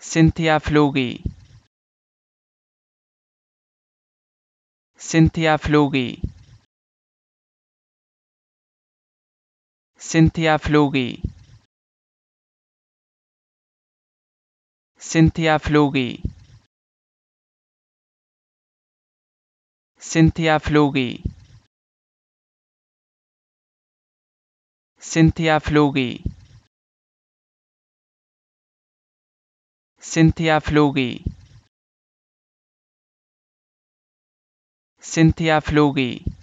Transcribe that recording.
Cynthia Flugi. Cynthia Flugi. Cynthia Flugi. Cynthia Flugi. Cynthia Flugi. Cynthia Flugi. Cynthia Flugi. Cynthia Flugi.